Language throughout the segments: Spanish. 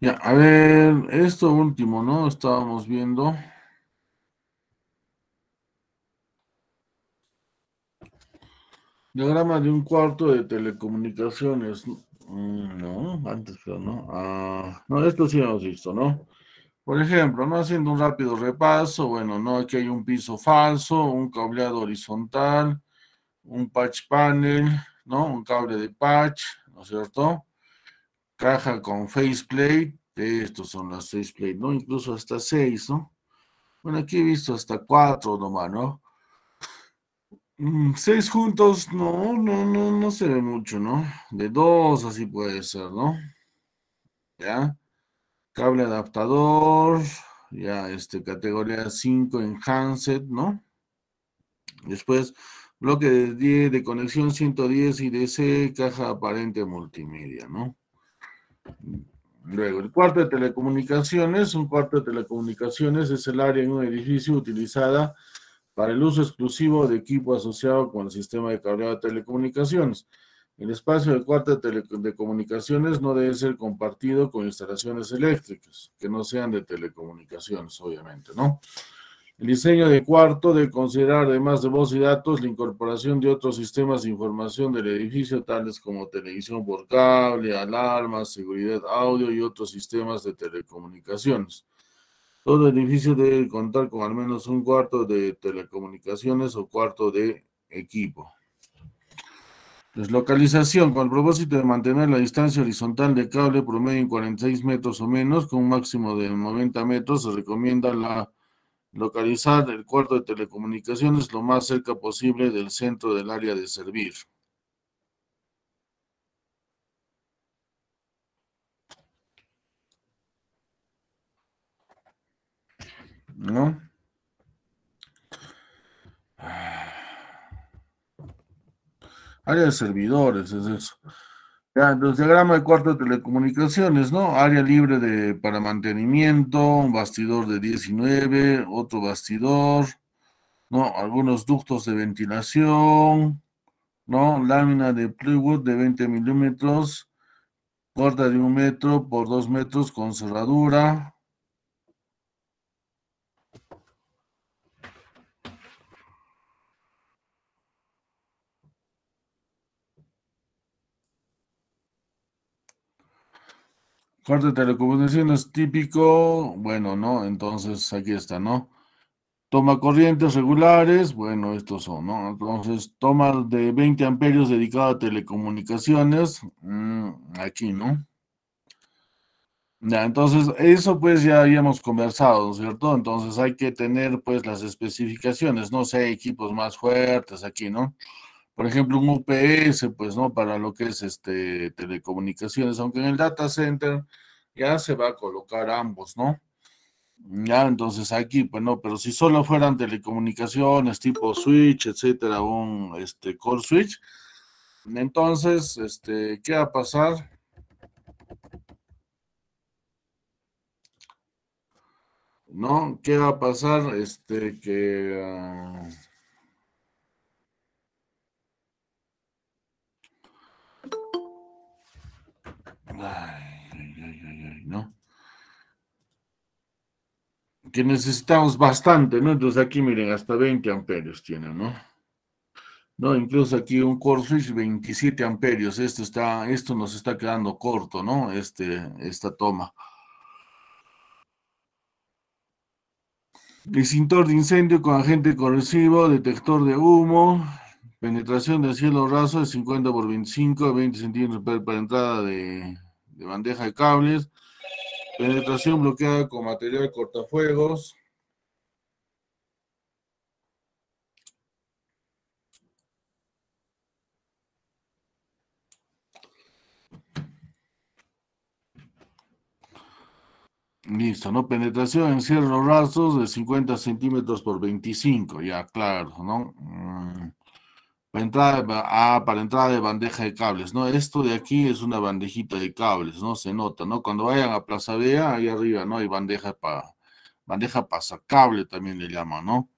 Ya, a ver, esto último, ¿no? Estábamos viendo. Diagrama de un cuarto de telecomunicaciones. Mm, no, antes pero no. Ah, no, esto sí hemos visto, ¿no? Por ejemplo, ¿no? Haciendo un rápido repaso, bueno, ¿no? Aquí hay un piso falso, un cableado horizontal, un patch panel, ¿no? Un cable de patch, ¿no es cierto? Caja con faceplate. Estos son las faceplate, ¿no? Incluso hasta seis, ¿no? Bueno, aquí he visto hasta cuatro nomás, ¿no? Mm, seis juntos, no, no, no, no se ve mucho, ¿no? De dos así puede ser, ¿no? ¿Ya? Cable adaptador, ya, este, categoría 5 en handset, ¿no? Después, bloque de 10 de conexión 110 y caja aparente multimedia, ¿no? Luego, el cuarto de telecomunicaciones. Un cuarto de telecomunicaciones es el área en un edificio utilizada para el uso exclusivo de equipo asociado con el sistema de cableado de telecomunicaciones. El espacio del cuarto de telecomunicaciones no debe ser compartido con instalaciones eléctricas, que no sean de telecomunicaciones, obviamente, ¿no? El diseño de cuarto debe considerar, además de voz y datos, la incorporación de otros sistemas de información del edificio, tales como televisión por cable, alarmas, seguridad audio y otros sistemas de telecomunicaciones. Todo edificio debe contar con al menos un cuarto de telecomunicaciones o cuarto de equipo. Deslocalización con el propósito de mantener la distancia horizontal de cable promedio en 46 metros o menos, con un máximo de 90 metros, se recomienda la localizar el cuarto de telecomunicaciones lo más cerca posible del centro del área de servir. ¿No? Ah. Área de servidores, es eso el diagrama de cuarto telecomunicaciones, ¿no? Área libre de, para mantenimiento, un bastidor de 19, otro bastidor, ¿no? Algunos ductos de ventilación, ¿no? Lámina de plywood de 20 milímetros, corta de un metro por dos metros con cerradura, Corte de telecomunicaciones típico, bueno, ¿no? Entonces aquí está, ¿no? Toma corrientes regulares, bueno, estos son, ¿no? Entonces, toma de 20 amperios dedicado a telecomunicaciones, mm, aquí, ¿no? Ya, entonces, eso pues ya habíamos conversado, ¿cierto? Entonces hay que tener pues las especificaciones, no sé, equipos más fuertes aquí, ¿no? por ejemplo, un UPS, pues, ¿no? Para lo que es este telecomunicaciones, aunque en el data center ya se va a colocar ambos, ¿no? Ya, entonces aquí, pues no, pero si solo fueran telecomunicaciones tipo switch, etcétera, un este core switch, entonces, este, ¿qué va a pasar? ¿No? ¿Qué va a pasar? Este, que... Ah, ¿no? Que necesitamos bastante, ¿no? Entonces aquí miren, hasta 20 amperios tiene, ¿no? No, incluso aquí un core switch 27 amperios. Esto está, esto nos está quedando corto, ¿no? Este, esta toma. Extintor de incendio con agente corrosivo, detector de humo, penetración del cielo raso de 50 por 25, 20 centímetros para entrada de de bandeja de cables, penetración bloqueada con material cortafuegos, Listo, ¿no? Penetración en cierro rasos de 50 centímetros por 25, ya, claro, ¿no? Mm. Ah, para entrar, para entrar de bandeja de cables, ¿no? Esto de aquí es una bandejita de cables, ¿no? Se nota, ¿no? Cuando vayan a Plaza Vea, ahí arriba, ¿no? Hay bandeja para, bandeja pasacable también le llaman, ¿no?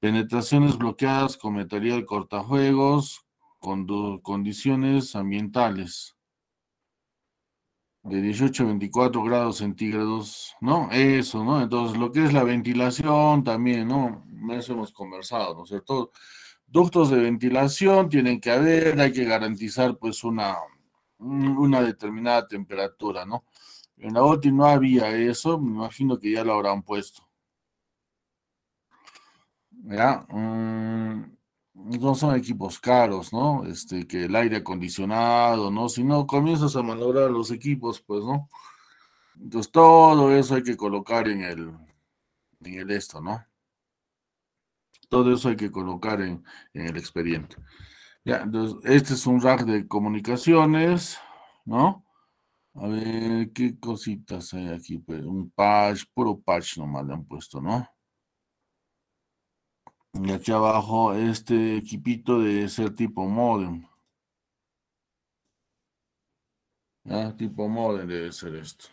Penetraciones bloqueadas con material cortajuegos, con condiciones ambientales. De 18 a 24 grados centígrados, ¿no? Eso, ¿no? Entonces, lo que es la ventilación también, ¿no? Eso hemos conversado, ¿no es cierto? ductos de ventilación tienen que haber, hay que garantizar pues una, una determinada temperatura, ¿no? En la OTI no había eso, me imagino que ya lo habrán puesto. ¿Ya? Mm, no son equipos caros, ¿no? Este, que el aire acondicionado, ¿no? Si no, comienzas a manobrar los equipos, pues, ¿no? Entonces todo eso hay que colocar en el, en el esto, ¿no? Todo eso hay que colocar en, el expediente. Ya, este es un rack de comunicaciones, ¿no? A ver, ¿qué cositas hay aquí? Pues, un patch, puro patch nomás le han puesto, ¿no? Y aquí abajo este equipito de ser tipo modem. Tipo modem debe ser esto.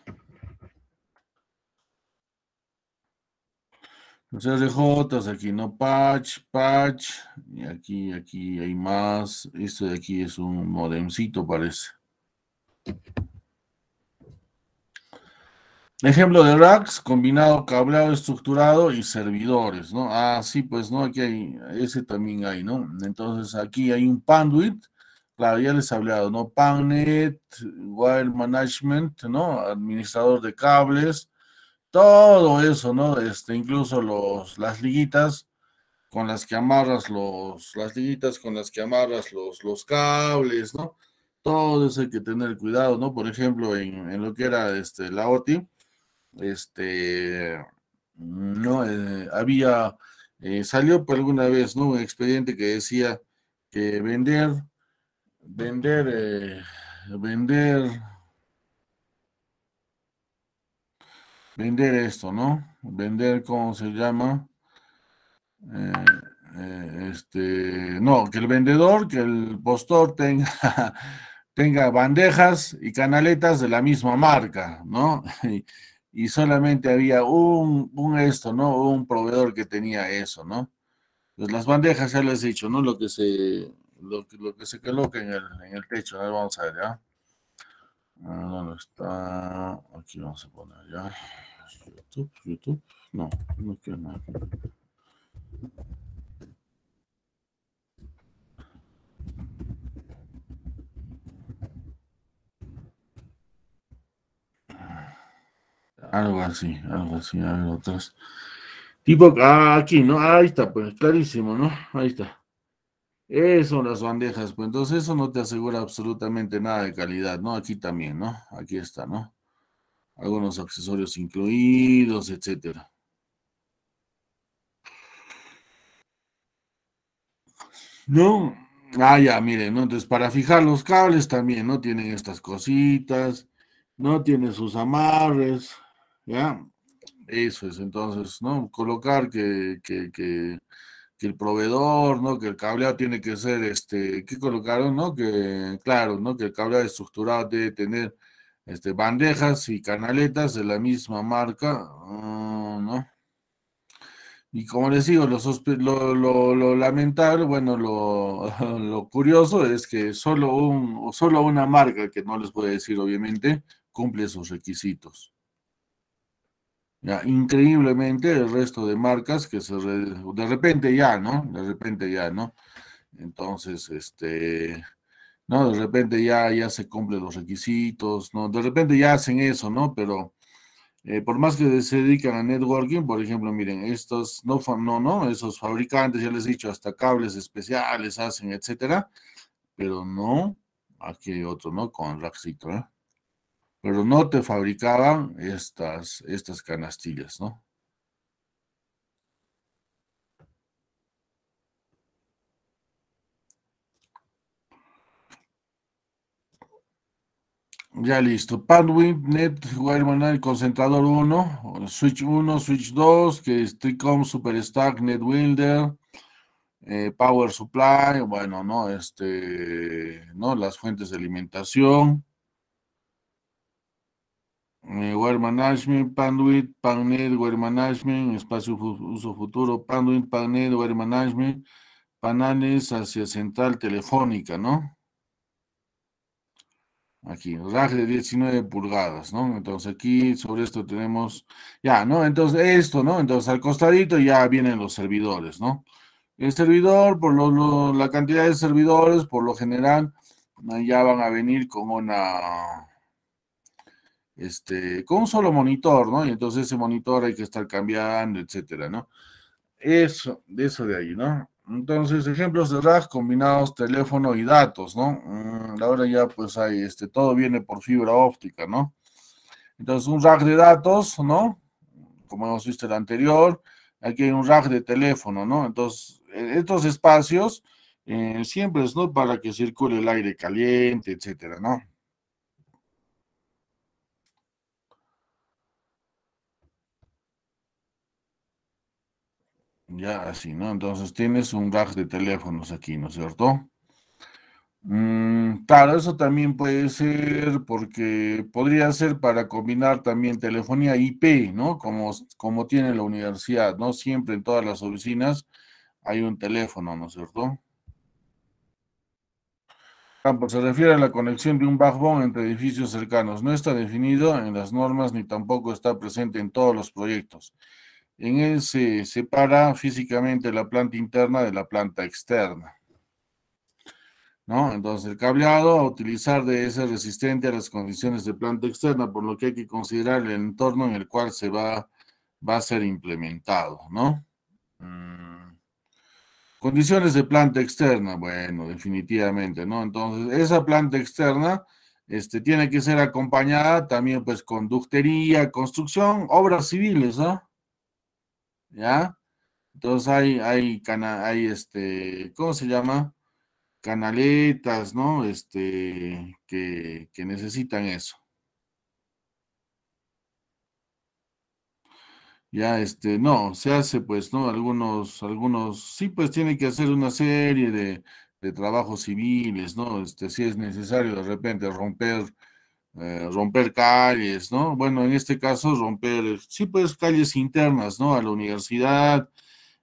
de j aquí no patch, patch, y aquí, aquí hay más. Esto de aquí es un modemcito, parece. Ejemplo de racks, combinado cableado estructurado y servidores, ¿no? Ah, sí, pues, ¿no? Aquí hay, ese también hay, ¿no? Entonces, aquí hay un Panduit, claro, ya les he hablado, ¿no? PANNET, Wire Management, ¿no? Administrador de cables, todo eso, ¿no? Este, incluso los, las liguitas con las que amarras los, las liguitas con las que amarras los, los cables, ¿no? Todo eso hay que tener cuidado, ¿no? Por ejemplo, en, en lo que era este, la OTI, este, no, eh, había, eh, salió por alguna vez, ¿no? Un expediente que decía que vender, vender, eh, vender vender esto, ¿no? Vender, ¿cómo se llama? Eh, eh, este, no, que el vendedor, que el postor tenga, tenga bandejas y canaletas de la misma marca, ¿no? Y, solamente había un, esto, ¿no? Un proveedor que tenía eso, ¿no? Pues las bandejas, ya les he dicho, ¿no? Lo que se, lo, lo que se coloca en el, en el techo, ¿no? vamos a ver, ¿ya? ¿ah? ¿Dónde está? Aquí vamos a poner ya. YouTube, YouTube. No, no quiero nada. Algo así, algo así, algo otras Tipo, ah, aquí, ¿no? Ahí está, pues, clarísimo, ¿no? Ahí está. Eso, las bandejas, pues entonces eso no te asegura absolutamente nada de calidad, ¿no? Aquí también, ¿no? Aquí está, ¿no? Algunos accesorios incluidos, etcétera. No, ah, ya, miren, ¿no? Entonces, para fijar los cables también, ¿no? Tienen estas cositas, ¿no? Tiene sus amarres, ¿ya? Eso es, entonces, ¿no? Colocar que, que, que que el proveedor, ¿no? Que el cableado tiene que ser, este, ¿qué colocaron, no? Que, claro, ¿no? Que el cableado estructurado debe tener, este, bandejas y canaletas de la misma marca, ah, ¿no? Y como les digo, lo, lamentable, bueno, lo, curioso es que solo, un, solo una marca, que no les puedo decir obviamente, cumple sus requisitos. Ya, increíblemente el resto de marcas que se de repente ya, ¿no? De repente ya, ¿no? Entonces, este, ¿no? De repente ya, ya se cumplen los requisitos, ¿no? De repente ya hacen eso, ¿no? Pero eh, por más que se dedican a networking, por ejemplo, miren, estos, no, no, no, esos fabricantes, ya les he dicho, hasta cables especiales hacen, etcétera, pero no, aquí hay otro, ¿no? Con Raxito, ¿eh? pero no te fabricaban estas, estas canastillas, ¿no? Ya listo. Panwin, Net, el Concentrador 1, Switch 1, Switch 2, que es Tricom, Superstack, NetWilder, Wilder, eh, Power Supply, bueno, ¿no? Este, ¿no? Las fuentes de alimentación. Wear eh, Management, Panduit, Pannet, Wear Management, Espacio Uso Futuro, Panduit, Pannet, Wear Management, Pananes hacia Central Telefónica, ¿no? Aquí, rack de 19 pulgadas, ¿no? Entonces aquí sobre esto tenemos, ya, ¿no? Entonces esto, ¿no? Entonces al costadito ya vienen los servidores, ¿no? El servidor, por la cantidad de servidores, por lo general, ya van a venir como una este, con un solo monitor, ¿no? Y entonces ese monitor hay que estar cambiando, etcétera, ¿no? Eso, de eso de ahí, ¿no? Entonces, ejemplos de RAG combinados teléfono y datos, ¿no? Mm, ahora ya pues hay, este, todo viene por fibra óptica, ¿no? Entonces, un RAG de datos, ¿no? Como hemos visto el anterior, aquí hay un rack de teléfono, ¿no? Entonces, estos espacios eh, siempre es, ¿no? Para que circule el aire caliente, etcétera, ¿no? Ya, así, ¿no? Entonces tienes un gag de teléfonos aquí, ¿no es cierto? Mm, claro, eso también puede ser porque podría ser para combinar también telefonía IP, ¿no? Como, como tiene la universidad, ¿no? Siempre en todas las oficinas hay un teléfono, ¿no es cierto? Campo, pues, se refiere a la conexión de un backbone entre edificios cercanos. No está definido en las normas ni tampoco está presente en todos los proyectos. En él se separa físicamente la planta interna de la planta externa. ¿No? Entonces el cableado a utilizar debe ser resistente a las condiciones de planta externa, por lo que hay que considerar el entorno en el cual se va, va a ser implementado, ¿no? Mm. Condiciones de planta externa, bueno, definitivamente, ¿no? Entonces esa planta externa este, tiene que ser acompañada también pues con ductería, construcción, obras civiles, ¿no? ¿ah? ¿ya? Entonces hay, hay, hay este, ¿cómo se llama? Canaletas, ¿no? Este, que, que necesitan eso. Ya, este, no, se hace pues, ¿no? Algunos, algunos, sí, pues tiene que hacer una serie de, de trabajos civiles, ¿no? Este, si es necesario de repente romper eh, romper calles, ¿no? Bueno, en este caso romper, sí, pues calles internas, ¿no? A la universidad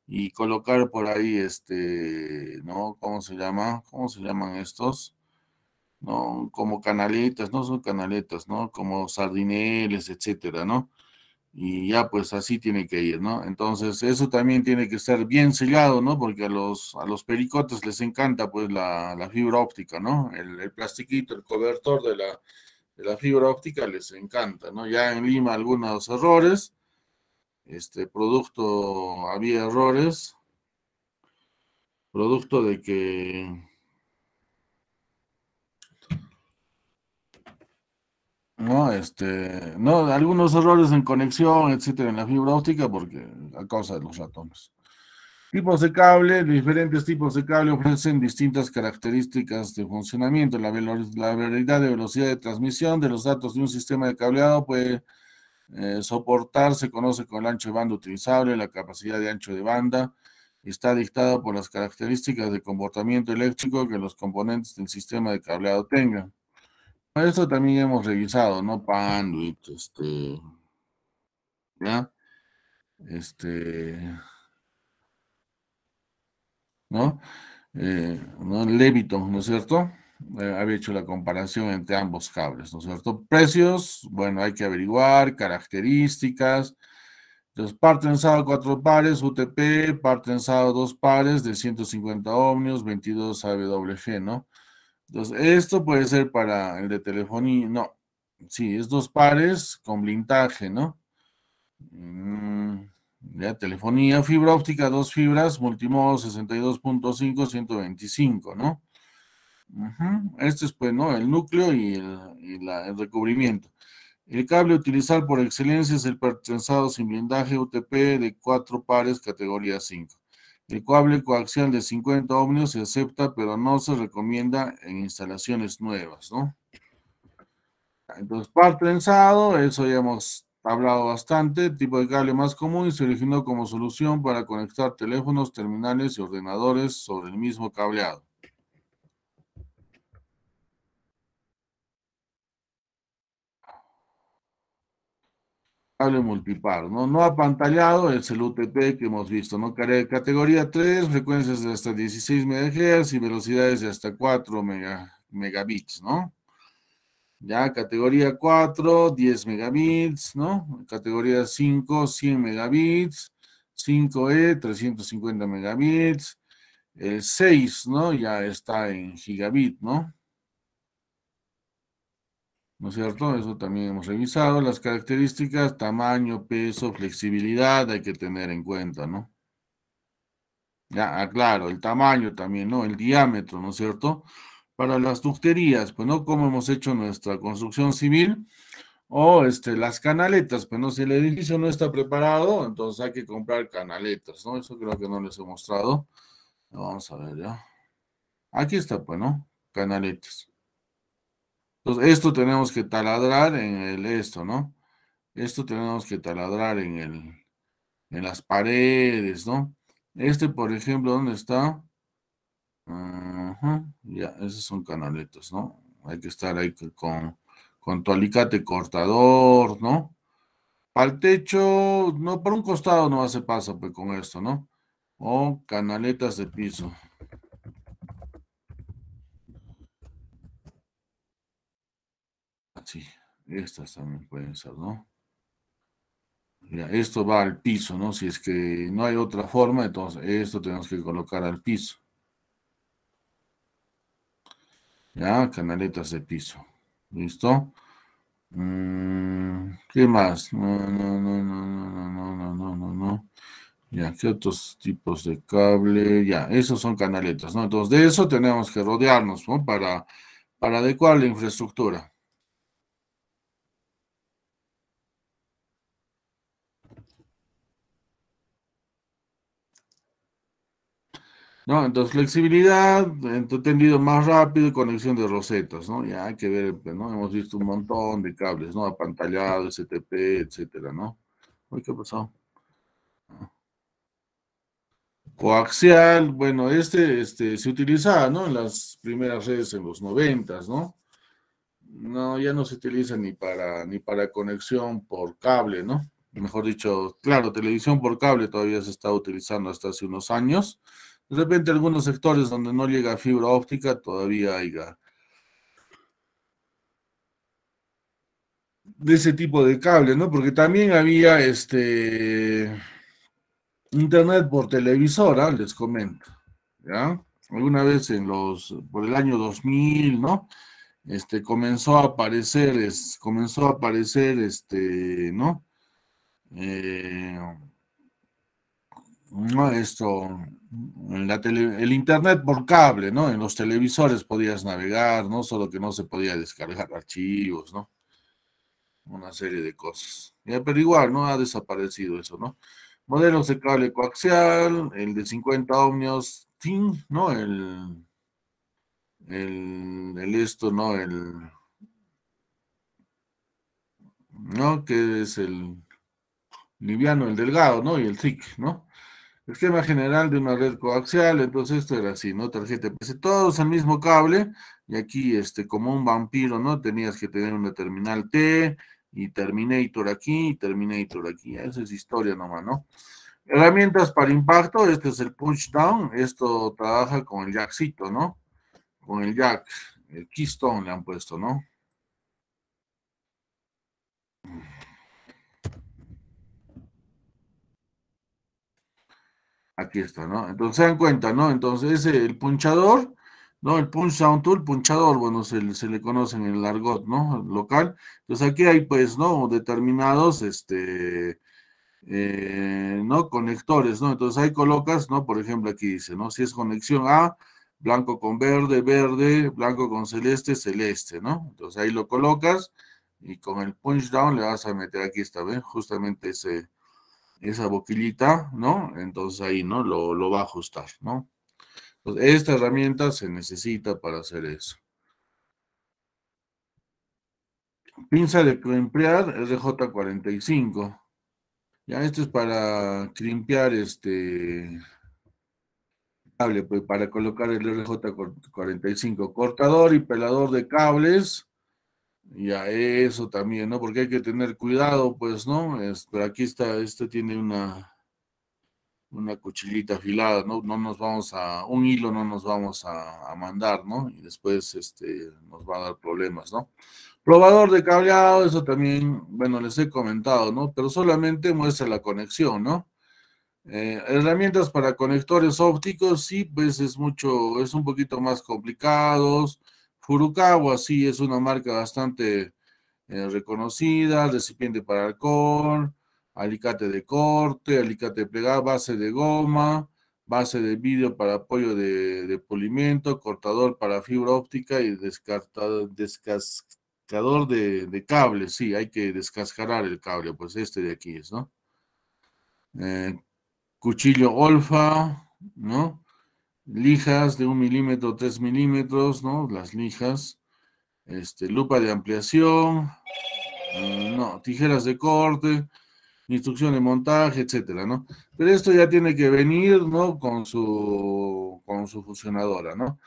y colocar por ahí, este, ¿no? ¿Cómo se llama? ¿Cómo se llaman estos? ¿No? Como canaletas, no son canaletas, ¿no? Como sardineles, etcétera, ¿no? Y ya pues así tiene que ir, ¿no? Entonces eso también tiene que estar bien sellado, ¿no? Porque a los, a los pericotes les encanta pues la, fibra óptica, ¿no? El, el plastiquito, el cobertor de la, la fibra óptica les encanta, ¿no? Ya en Lima algunos errores, este producto había errores, producto de que no, este, no, algunos errores en conexión, etcétera, en la fibra óptica, porque a causa de los ratones. Tipos de cable, diferentes tipos de cable ofrecen distintas características de funcionamiento. La, la de velocidad de transmisión de los datos de un sistema de cableado puede eh, soportar, se conoce con el ancho de banda utilizable, la capacidad de ancho de banda, está dictada por las características de comportamiento eléctrico que los componentes del sistema de cableado tengan. Esto también hemos revisado, ¿no? Panduit, este, ¿ya? Este... ¿no? Eh, ¿no? Leviton, ¿no es cierto? Eh, había hecho la comparación entre ambos cables, ¿no es cierto? Precios, bueno, hay que averiguar, características. Entonces, par tensado cuatro pares, UTP, par tensado dos pares de 150 ohmios, 22 AWG, ¿no? Entonces, esto puede ser para el de telefonía, no. Sí, es dos pares con blindaje, ¿no? Mm, telefonía, fibra óptica, dos fibras, multimodo 62.5, 125, ¿no? Este es, pues, ¿no? El núcleo y, el, recubrimiento. El cable utilizar por excelencia es el pertrenzado sin blindaje UTP de cuatro pares, categoría 5. El cable coaxial de 50 ohmios se acepta, pero no se recomienda en instalaciones nuevas, ¿no? Entonces, par trenzado, eso ya hemos hablado bastante. tipo de cable más común y se originó como solución para conectar teléfonos, terminales y ordenadores sobre el mismo cableado. Cable multipar, ¿no? No apantallado, es el UTP que hemos visto, ¿no? Categoría 3, frecuencias de hasta 16 MHz y velocidades de hasta 4 megabits, ¿no? Ya, categoría 4, 10 megabits, ¿no? Categoría 5, 100 megabits. 5E, 350 megabits. El 6, ¿no? Ya está en gigabit, ¿no? ¿No es cierto? Eso también hemos revisado. Las características, tamaño, peso, flexibilidad, hay que tener en cuenta, ¿no? Ya, aclaro, ah, el tamaño también, ¿no? El diámetro, ¿no es cierto? para las ducterías, pues no como hemos hecho nuestra construcción civil o este, las canaletas, pues no, si el edificio no está preparado, entonces hay que comprar canaletas, ¿no? Eso creo que no les he mostrado. Vamos a ver ya. Aquí está, pues, ¿no? Canaletas. Entonces, esto tenemos que taladrar en el esto, ¿no? Esto tenemos que taladrar en el en las paredes, ¿no? Este, por ejemplo, ¿dónde está? ya, esos son canaletos, ¿no? Hay que estar ahí con, tu alicate cortador, ¿no? Para el techo, no, por un costado no hace paso pues, con esto, ¿no? O canaletas de piso. Así, estas también pueden ser, ¿no? Ya, esto va al piso, ¿no? Si es que no hay otra forma, entonces esto tenemos que colocar al piso. Ya, canaletas de piso. ¿Listo? Mm, ¿Qué más? No, no, no, no, no, no, no, no, no, Ya, ¿qué otros tipos de cable? Ya, esos son canaletas, ¿no? Entonces, de eso tenemos que rodearnos, ¿no? Para, para adecuar la infraestructura. ¿no? Entonces, flexibilidad, entendido más rápido y conexión de rosetas, ¿no? Ya hay que ver, ¿no? Hemos visto un montón de cables, ¿no? Apantallado, STP, etcétera, ¿no? Uy, ¿qué pasó? Coaxial, bueno, este, este se utilizaba, ¿no? En las primeras redes en los noventas, ¿no? No, ya no se utiliza ni para, ni para conexión por cable, ¿no? Mejor dicho, claro, televisión por cable todavía se está utilizando hasta hace unos años, de repente algunos sectores donde no llega fibra óptica todavía hay de ese tipo de cable, ¿no? Porque también había este internet por televisora, les comento, ¿ya? Alguna vez en los, por el año 2000, ¿no? Este, comenzó a aparecer, comenzó a aparecer, este, ¿no? Eh, ¿no? Esto, en el internet por cable, ¿no? En los televisores podías navegar, ¿no? Solo que no se podía descargar archivos, ¿no? Una serie de cosas. Ya, pero igual, ¿no? Ha desaparecido eso, ¿no? Modelos de cable coaxial, el de 50 ohmios, ¿no? El, el, el esto, ¿no? El, ¿no? Que es el liviano, el delgado, ¿no? Y el thick, ¿no? esquema general de una red coaxial, entonces esto era así, ¿no? Tarjeta PC, todos al mismo cable, y aquí, este, como un vampiro, ¿no? Tenías que tener una terminal T, y Terminator aquí, y Terminator aquí, esa es historia nomás, ¿no? Herramientas para impacto, este es el punchdown, esto trabaja con el jackcito, ¿no? Con el jack, el keystone le han puesto, ¿no? Aquí está, ¿no? Entonces se dan cuenta, ¿no? Entonces el punchador, ¿no? El punch down tool, punchador, bueno, se, le conoce en el argot, ¿no? Local. Entonces aquí hay, pues, ¿no? Determinados, este, eh, ¿no? Conectores, ¿no? Entonces ahí colocas, ¿no? Por ejemplo, aquí dice, ¿no? Si es conexión A, blanco con verde, verde, blanco con celeste, celeste, ¿no? Entonces ahí lo colocas y con el punch down le vas a meter aquí está, vez, justamente ese esa boquillita, ¿no? Entonces ahí, ¿no? Lo, va a ajustar, ¿no? Entonces, esta herramienta se necesita para hacer eso. Pinza de crimpear RJ45. Ya, esto es para crimpear este cable, pues para colocar el RJ45. Cortador y pelador de cables y a eso también, ¿no? Porque hay que tener cuidado, pues, ¿no? pero aquí está, este tiene una, una cuchillita afilada, ¿no? No nos vamos a, un hilo no nos vamos a, mandar, ¿no? Y después este, nos va a dar problemas, ¿no? Probador de cableado, eso también, bueno, les he comentado, ¿no? Pero solamente muestra la conexión, ¿no? Eh, herramientas para conectores ópticos, sí, pues es mucho, es un poquito más complicados. Furukawa sí es una marca bastante eh, reconocida, recipiente para alcohol, alicate de corte, alicate plegar, base de goma, base de vidrio para apoyo de, polimento, cortador para fibra óptica y descascador de, de cables. Sí, hay que descascarar el cable, pues este de aquí es, ¿no? Eh, cuchillo olfa, ¿no? lijas de un milímetro, tres milímetros, ¿no? Las lijas, este, lupa de ampliación, eh, no, tijeras de corte, instrucción de montaje, etcétera, ¿no? Pero esto ya tiene que venir, ¿no? Con su, con su fusionadora, ¿no?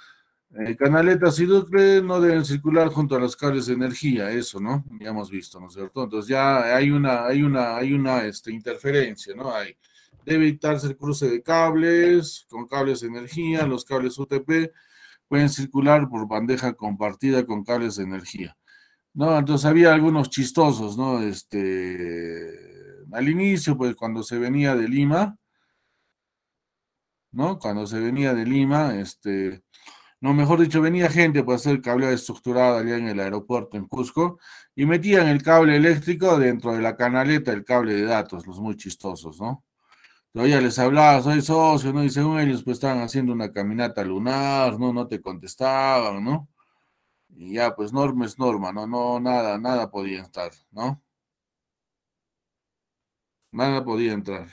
Eh, canaletas y ducre no deben circular junto a los cables de energía, eso, ¿no? Ya hemos visto, ¿no es cierto? Entonces ya hay una, hay una, hay una este, interferencia, ¿no? Hay, Debe evitarse el cruce de cables con cables de energía. Los cables UTP pueden circular por bandeja compartida con cables de energía. ¿No? Entonces había algunos chistosos, ¿no? Este, al inicio, pues cuando se venía de Lima, ¿no? Cuando se venía de Lima, este, no, mejor dicho, venía gente para hacer cableado estructurado allá en el aeropuerto en Cusco y metían el cable eléctrico dentro de la canaleta, el cable de datos, los muy chistosos, ¿no? Oye, les hablaba, soy socio, ¿no? Y ellos, pues estaban haciendo una caminata lunar, ¿no? No te contestaban, ¿no? Y ya, pues norma es norma, ¿no? No, nada, nada podía estar, ¿no? Nada podía entrar.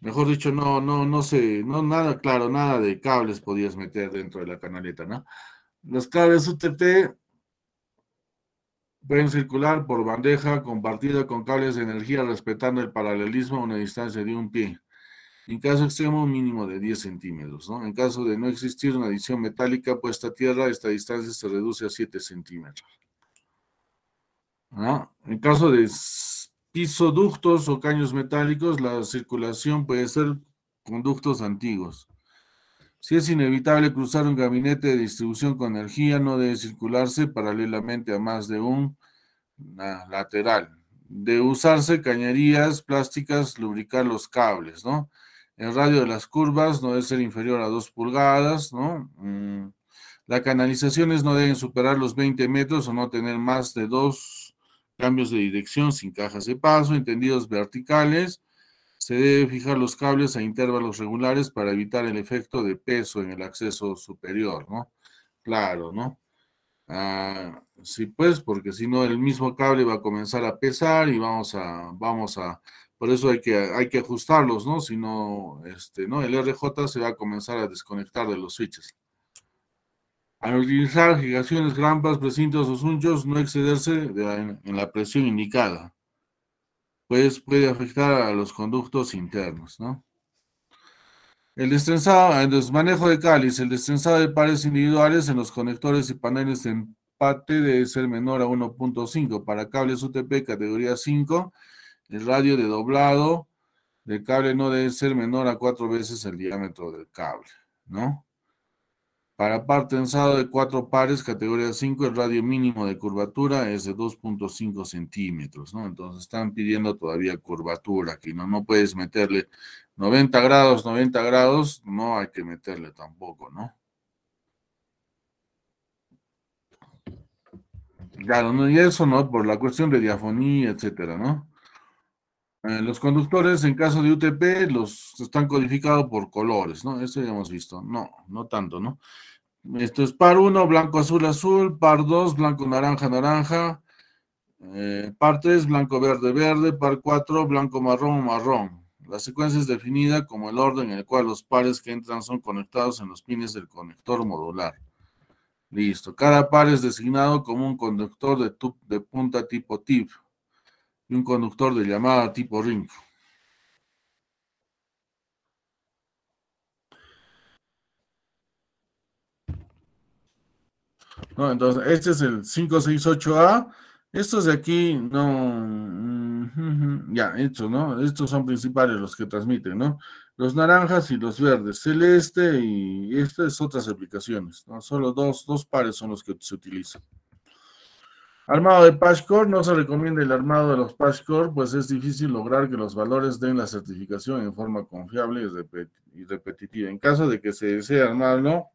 Mejor dicho, no, no, no sé, no, nada claro, nada de cables podías meter dentro de la canaleta, ¿no? Los cables UTP Pueden circular por bandeja compartida con cables de energía respetando el paralelismo a una distancia de un pie. En caso extremo, mínimo de 10 centímetros. En caso de no existir una adición metálica puesta a tierra, esta distancia se reduce a 7 centímetros. En caso de pisoductos o caños metálicos, la circulación puede ser conductos antiguos. Si es inevitable cruzar un gabinete de distribución con energía, no debe circularse paralelamente a más de un lateral. De usarse cañerías plásticas, lubricar los cables, ¿no? El radio de las curvas no debe ser inferior a 2 pulgadas, ¿no? Mm. Las canalizaciones no deben superar los 20 metros o no tener más de dos cambios de dirección sin cajas de paso, entendidos verticales, se debe fijar los cables a intervalos regulares para evitar el efecto de peso en el acceso superior, ¿no? Claro, ¿no? Ah, sí, pues, porque si no, el mismo cable va a comenzar a pesar y vamos a, vamos a, por eso hay que, hay que ajustarlos, ¿no? Si no, este, ¿no? El RJ se va a comenzar a desconectar de los switches. Al utilizar gigaciones, grampas, precintos o sunchos, no excederse en la presión indicada pues puede afectar a los conductos internos, ¿no? El destrenzado, el desmanejo de cáliz, el destrenzado de pares individuales en los conectores y paneles de empate debe ser menor a 1.5. Para cables UTP categoría 5, el radio de doblado del cable no debe ser menor a cuatro veces el diámetro del cable, ¿no? Para par tensado de cuatro pares, categoría 5, el radio mínimo de curvatura es de 2.5 centímetros, ¿no? Entonces están pidiendo todavía curvatura que ¿no? No puedes meterle 90 grados, 90 grados, no hay que meterle tampoco, ¿no? Claro, no, y eso, ¿no? Por la cuestión de diafonía, etcétera, ¿no? Eh, los conductores en caso de UTP los están codificados por colores, ¿no? Esto ya hemos visto. No, no tanto, ¿no? Esto es par 1, blanco, azul, azul, par 2, blanco, naranja, naranja, eh, par 3, blanco, verde, verde, par 4, blanco, marrón, marrón. La secuencia es definida como el orden en el cual los pares que entran son conectados en los pines del conector modular. Listo. Cada par es designado como un conductor de, de punta tipo TIP y un conductor de llamada tipo Ring. No, entonces, este es el 568A. Estos de aquí no. Mm, ya, estos, ¿no? Estos son principales los que transmiten, ¿no? Los naranjas y los verdes, celeste y estas otras aplicaciones, ¿no? Solo dos, dos pares son los que se utilizan. Armado de PashCore, no se recomienda el armado de los PashCore, pues es difícil lograr que los valores den la certificación en forma confiable y, repetitiva. En caso de que se desee armarlo,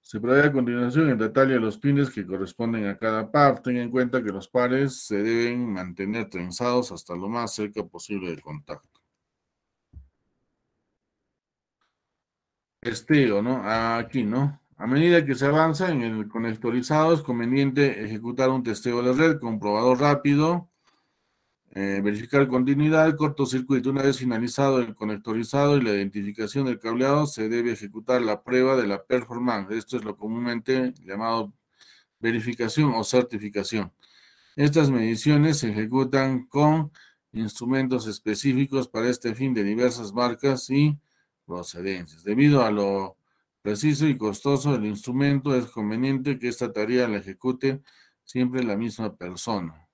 se prevé a continuación en detalle de los pines que corresponden a cada par. Ten en cuenta que los pares se deben mantener trenzados hasta lo más cerca posible del contacto. Esteo, ¿no? Ah, aquí, ¿no? A medida que se avanza en el conectorizado, es conveniente ejecutar un testeo de la red, comprobador rápido, eh, verificar continuidad, cortocircuito. Una vez finalizado el conectorizado y la identificación del cableado, se debe ejecutar la prueba de la performance. Esto es lo comúnmente llamado verificación o certificación. Estas mediciones se ejecutan con instrumentos específicos para este fin de diversas marcas y procedencias. Debido a lo preciso y costoso el instrumento, es conveniente que esta tarea la ejecute siempre la misma persona.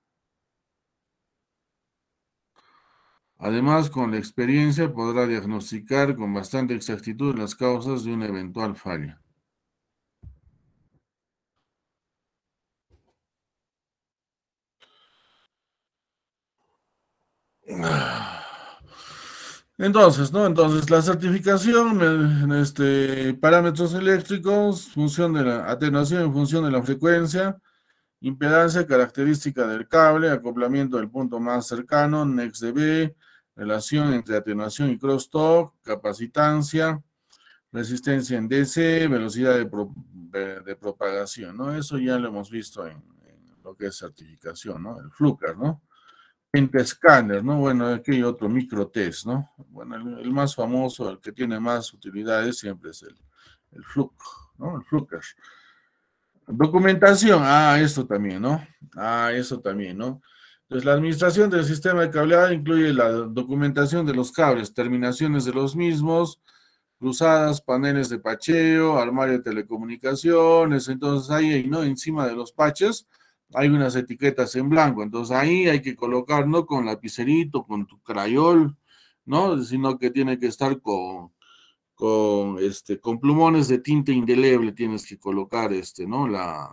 Además, con la experiencia podrá diagnosticar con bastante exactitud las causas de una eventual falla. Ah, entonces, ¿no? Entonces, la certificación este, parámetros eléctricos, función de la atenuación en función de la frecuencia, impedancia, característica del cable, acoplamiento del punto más cercano, NEXDB, relación entre atenuación y crosstalk, capacitancia, resistencia en DC, velocidad de, propagación, ¿no? Eso ya lo hemos visto en, en, lo que es certificación, ¿no? El flucar ¿no? escáner, ¿no? Bueno, aquí hay otro microtest, ¿no? Bueno, el, más famoso, el que tiene más utilidades siempre es el, el Fluke, ¿no? El Fluker. Documentación, ah, eso también, ¿no? Ah, eso también, ¿no? Entonces, la administración del sistema de cableado incluye la documentación de los cables, terminaciones de los mismos, cruzadas, paneles de pacheo, armario de telecomunicaciones, entonces ahí, ¿no? Encima de los paches, hay unas etiquetas en blanco, entonces ahí hay que colocar no con lapicerito, con tu crayol, ¿no? Sino que tiene que estar con, con, este, con plumones de tinta indeleble, tienes que colocar este, ¿no? La,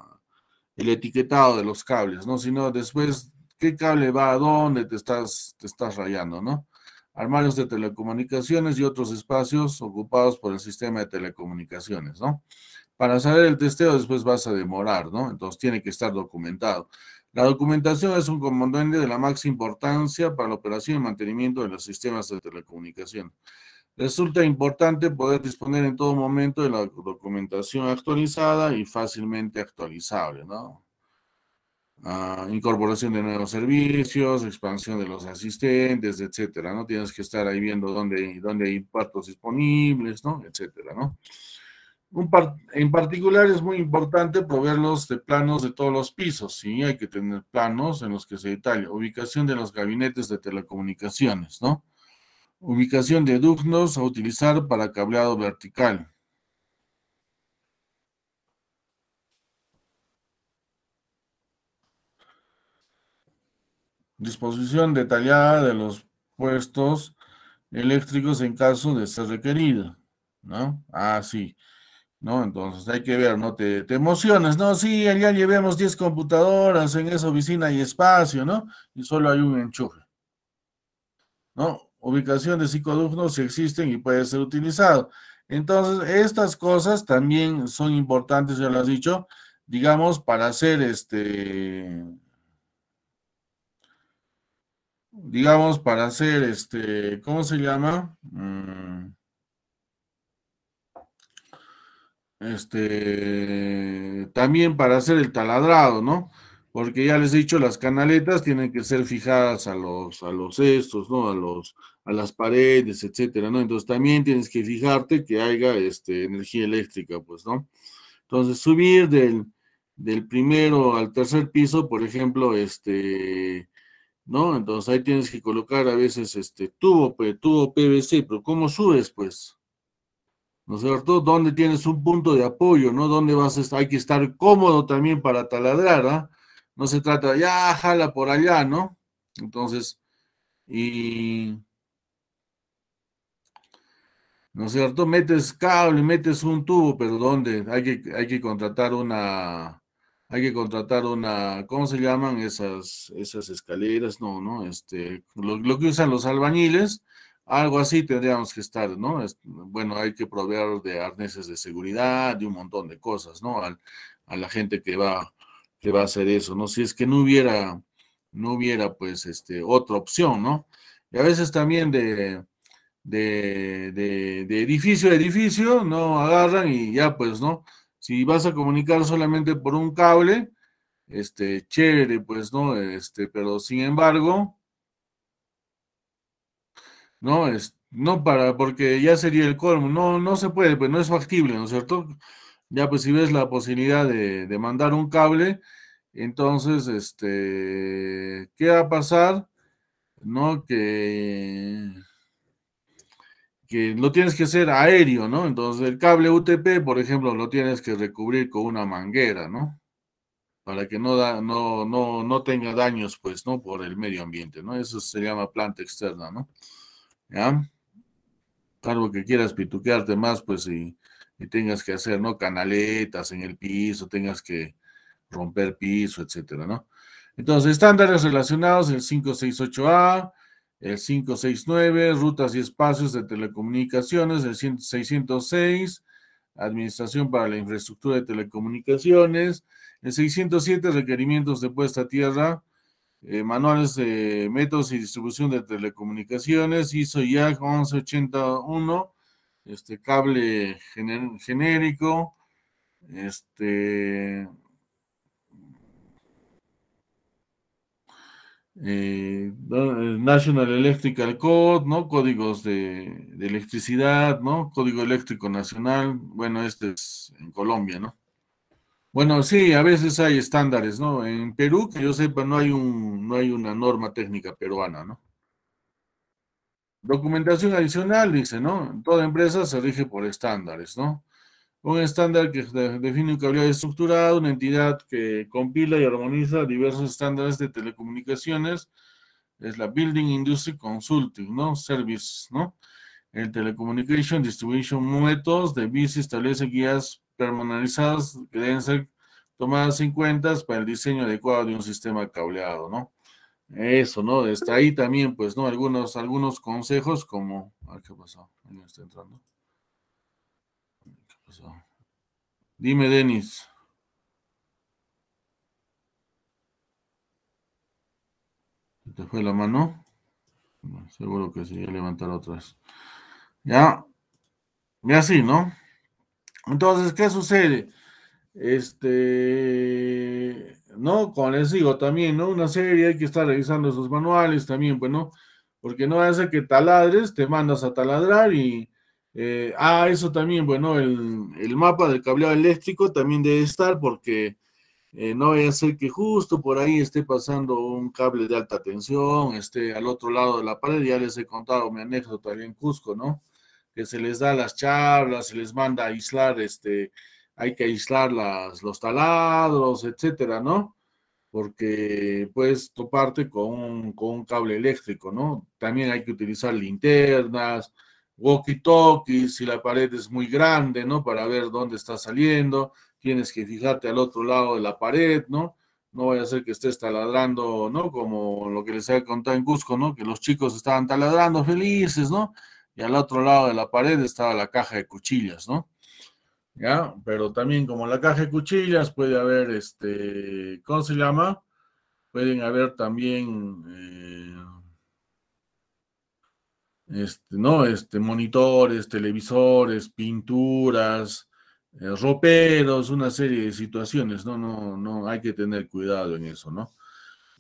el etiquetado de los cables, ¿no? Sino después, ¿qué cable va a dónde te estás, te estás rayando, ¿no? Armarios de telecomunicaciones y otros espacios ocupados por el sistema de telecomunicaciones, ¿no? Para saber el testeo después vas a demorar, ¿no? Entonces tiene que estar documentado. La documentación es un componente de la máxima importancia para la operación y mantenimiento de los sistemas de telecomunicación. Resulta importante poder disponer en todo momento de la documentación actualizada y fácilmente actualizable, ¿no? Ah, incorporación de nuevos servicios, expansión de los asistentes, etcétera, ¿no? Tienes que estar ahí viendo dónde, dónde hay puertos disponibles, ¿no? Etcétera, ¿no? en particular es muy importante proveerlos de planos de todos los pisos, ¿sí? Hay que tener planos en los que se detalle. ubicación de los gabinetes de telecomunicaciones, ¿no? Ubicación de ductos a utilizar para cableado vertical. Disposición detallada de los puestos eléctricos en caso de ser requerido, ¿no? Ah, sí. ¿no? Entonces hay que ver, ¿no? Te, te emocionas, ¿no? Sí, allá llevemos 10 computadoras, en esa oficina hay espacio, ¿no? Y solo hay un enchufe, ¿no? Ubicación de psicoducnos si existen y puede ser utilizado. Entonces, estas cosas también son importantes, ya lo has dicho, digamos, para hacer este, digamos, para hacer este, ¿cómo se llama? Mm. este, también para hacer el taladrado, ¿no? Porque ya les he dicho, las canaletas tienen que ser fijadas a los, a los estos, ¿no? A los, a las paredes, etcétera, ¿no? Entonces también tienes que fijarte que haya, este, energía eléctrica, pues, ¿no? Entonces subir del, del primero al tercer piso, por ejemplo, este, ¿no? Entonces ahí tienes que colocar a veces este tubo, tubo PVC, pero ¿cómo subes, pues? ¿no es cierto? ¿dónde tienes un punto de apoyo, ¿no? ¿dónde vas a hay que estar cómodo también para taladrar, ¿ah? No se trata, ya, jala por allá, ¿no? Entonces, y... ¿No es cierto? Metes cable, metes un tubo, pero ¿dónde? Hay que, hay que contratar una... Hay que contratar una, ¿cómo se llaman esas, esas escaleras? No, no, este, lo que usan los albañiles, algo así tendríamos que estar, ¿no? Es, bueno, hay que proveer de arneses de seguridad, de un montón de cosas, ¿no? a la gente que va, que va a hacer eso, ¿no? Si es que no hubiera, no hubiera, pues, este, otra opción, ¿no? Y a veces también de, de, de edificio a edificio, ¿no? Agarran y ya, pues, ¿no? Si vas a comunicar solamente por un cable, este, chévere, pues, ¿no? Este, pero sin embargo, ¿no? Es, no para, porque ya sería el colmo, no, no se puede, pues no es factible, ¿no es cierto? Ya pues si ves la posibilidad de, de mandar un cable, entonces, este, ¿qué va a pasar? ¿No? Que, que lo tienes que hacer aéreo, ¿no? Entonces el cable UTP, por ejemplo, lo tienes que recubrir con una manguera, ¿no? para que no, da, no, no, no tenga daños, pues, ¿no? Por el medio ambiente, ¿no? Eso se llama planta externa, ¿no? ¿ya? Algo que quieras pituquearte más, pues si y tengas que hacer, ¿no? Canaletas en el piso, tengas que romper piso, etcétera, ¿no? Entonces, estándares relacionados, el 568A, el 569, rutas y espacios de telecomunicaciones, el 606, Administración para la Infraestructura de Telecomunicaciones, el 607, requerimientos de puesta a tierra, eh, manuales de métodos y distribución de telecomunicaciones, ISO IAC 1181, este cable genérico, este eh, National Electrical Code, ¿no? Códigos de, de, electricidad, ¿no? Código Eléctrico Nacional, bueno, este es en Colombia, ¿no? Bueno, sí, a veces hay estándares, ¿no? En Perú, que yo sepa, no hay, un, no hay una norma técnica peruana, ¿no? Documentación adicional, dice, ¿no? Toda empresa se rige por estándares, ¿no? Un estándar que define un cableado estructurado, una entidad que compila y armoniza diversos estándares de telecomunicaciones, es la Building Industry Consulting, ¿no? Service, ¿no? El Telecommunication Distribution Methods de BIS establece guías que deben ser tomadas en cuenta para el diseño adecuado de un sistema cableado, ¿no? Eso, ¿no? Está ahí también, pues, ¿no? Algunos, algunos consejos como... ¿qué pasó? está entrando? Dime, Denis. ¿Te fue la mano? seguro que sí, a levantar otras. Ya, ya sí, ¿no? Entonces, ¿qué sucede? Este, ¿no? Como les digo, también, ¿no? Una serie hay que estar revisando esos manuales también, porque ¿no? Porque no hace que taladres, te mandas a taladrar y... Eh, ah, eso también, bueno, pues, el, mapa del cableado eléctrico también debe estar porque eh, no vaya a ser que justo por ahí esté pasando un cable de alta tensión, esté al otro lado de la pared, ya les he contado mi anécdota en Cusco, ¿no? se les da las charlas, se les manda a aislar, este, hay que aislar las, los taladros, etcétera, ¿no? Porque puedes toparte con un, con cable eléctrico, ¿no? También hay que utilizar linternas, walkie-talkies, si la pared es muy grande, ¿no? Para ver dónde está saliendo, tienes que fijarte al otro lado de la pared, ¿no? No vaya a ser que estés taladrando, ¿no? Como lo que les había contado en Cusco, ¿no? Que los chicos estaban taladrando felices, ¿no? al otro lado de la pared estaba la caja de cuchillas, ¿no? ¿Ya? Pero también como la caja de cuchillas puede haber, este, ¿cómo se llama? Pueden haber también, eh, este, ¿no? Este, monitores, televisores, pinturas, eh, roperos, una serie de situaciones, ¿no? No, no, hay que tener cuidado en eso, ¿no?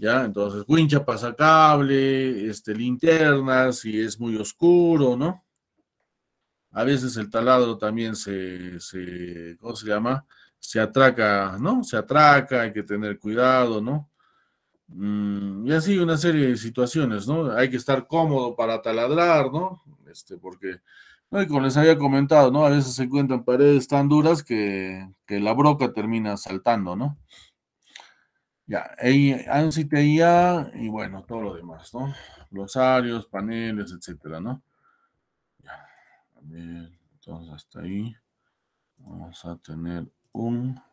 ¿ya? Entonces, wincha pasacable, este, linternas, si es muy oscuro, ¿no? A veces el taladro también se, se, ¿cómo se llama? Se atraca, ¿no? Se atraca, hay que tener cuidado, ¿no? Mm, y así una serie de situaciones, ¿no? Hay que estar cómodo para taladrar, ¿no? Este, porque, ¿no? como les había comentado, ¿no? A veces se encuentran paredes tan duras que, que la broca termina saltando, ¿no? Ya, ahí y bueno, todo lo demás, ¿no? Glosarios, paneles, etcétera, ¿no? Ya, a ver, entonces hasta ahí vamos a tener un